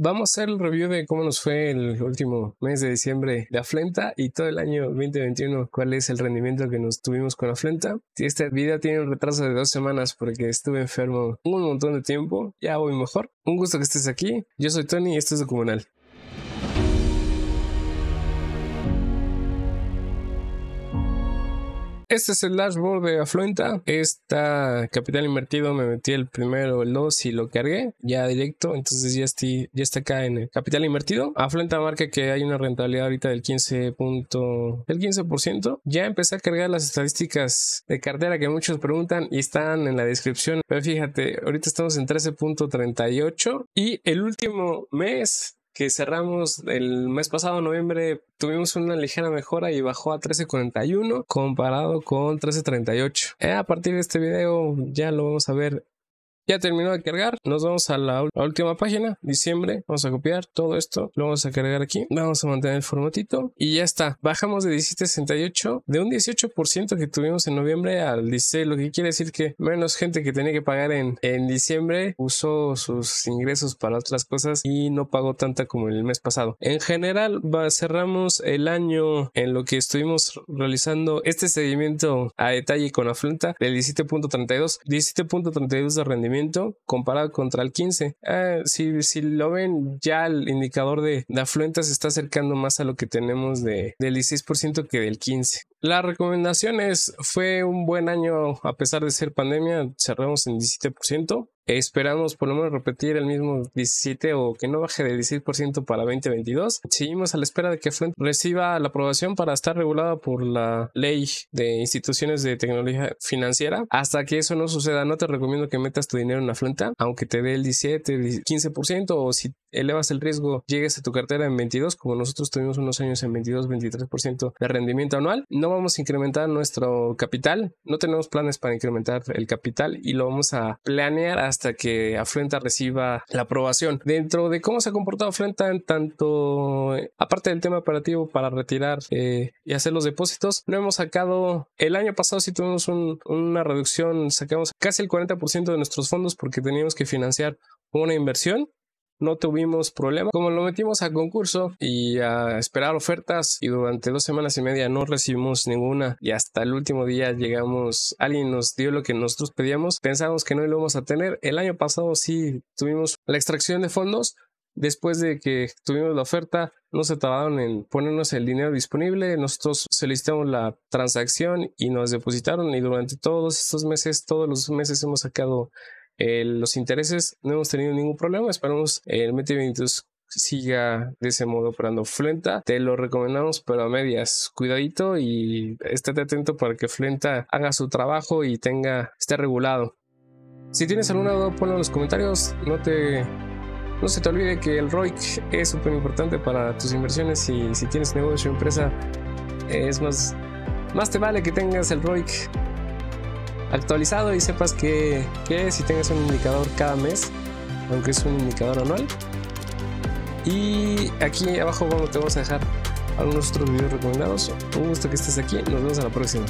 Vamos a hacer el review de cómo nos fue el último mes de diciembre de Aflenta y todo el año 2021, cuál es el rendimiento que nos tuvimos con Aflenta. Este video tiene un retraso de dos semanas porque estuve enfermo un montón de tiempo, ya voy mejor. Un gusto que estés aquí, yo soy Tony y esto es Comunal. Este es el dashboard de Afluenta. Está capital invertido, me metí el primero, el 2 y lo cargué ya directo. Entonces ya, estoy, ya está acá en el capital invertido. Afluenta marca que hay una rentabilidad ahorita del 15. el 15%. Ya empecé a cargar las estadísticas de cartera que muchos preguntan y están en la descripción. Pero fíjate, ahorita estamos en 13.38 y el último mes que cerramos el mes pasado, noviembre, tuvimos una ligera mejora y bajó a 13.41 comparado con 13.38. Eh, a partir de este video ya lo vamos a ver ya terminó de cargar. Nos vamos a la, última página, diciembre. Vamos a copiar todo esto. Lo vamos a cargar aquí. Vamos a mantener el formatito. Y ya está. Bajamos de 17.68 de un 18% que tuvimos en noviembre al 16. Lo que quiere decir que menos gente que tenía que pagar en, en diciembre usó sus ingresos para otras cosas y no pagó tanta como el mes pasado. En general, cerramos el año en lo que estuvimos realizando este seguimiento a detalle con afluenta, del 17.32. 17.32 de rendimiento comparado contra el 15. Ah, si, lo ven, ya el indicador de, de afluentes se está acercando más a lo que tenemos del 16% que del 15% las recomendaciones fue un buen año a pesar de ser pandemia, cerramos en 17%. Esperamos por lo menos repetir el mismo 17 o que no baje de 16% para 2022. Seguimos a la espera de que Flint reciba la aprobación para estar regulada por la ley de instituciones de tecnología financiera. Hasta que eso no suceda, no te recomiendo que metas tu dinero en la Flint, aunque te dé el 17, 15% o si elevas el riesgo, llegues a tu cartera en 22, como nosotros tuvimos unos años en 22, 23% de rendimiento anual. No vamos a incrementar nuestro capital, no tenemos planes para incrementar el capital y lo vamos a planear hasta que Afrenta reciba la aprobación. Dentro de cómo se ha comportado Afrenta en tanto, aparte del tema operativo para retirar eh, y hacer los depósitos, no hemos sacado, el año pasado si tuvimos una reducción, sacamos casi el 40% de nuestros fondos porque teníamos que financiar una inversión no tuvimos problema. Como lo metimos a concurso y a esperar ofertas y durante dos semanas y media no recibimos ninguna y hasta el último día llegamos, alguien nos dio lo que nosotros pedíamos, pensamos que no lo íbamos a tener. El año pasado sí tuvimos la extracción de fondos. Después de que tuvimos la oferta, no se tardaron en ponernos el dinero disponible. Nosotros solicitamos la transacción y nos depositaron y durante todos estos meses, todos los meses hemos sacado eh, los intereses no hemos tenido ningún problema. Esperamos eh, el mt siga de ese modo operando Flenta. Te lo recomendamos, pero a medias. Cuidadito y estate atento para que Flenta haga su trabajo y tenga, esté regulado. Si tienes alguna duda, ponlo en los comentarios. No te. No se te olvide que el ROIC es súper importante para tus inversiones y si tienes negocio o empresa, es más, más te vale que tengas el ROIC actualizado y sepas que, que si tengas un indicador cada mes, aunque es un indicador anual. Y aquí abajo te vamos a dejar algunos otros videos recomendados. Un gusto que estés aquí, nos vemos a la próxima.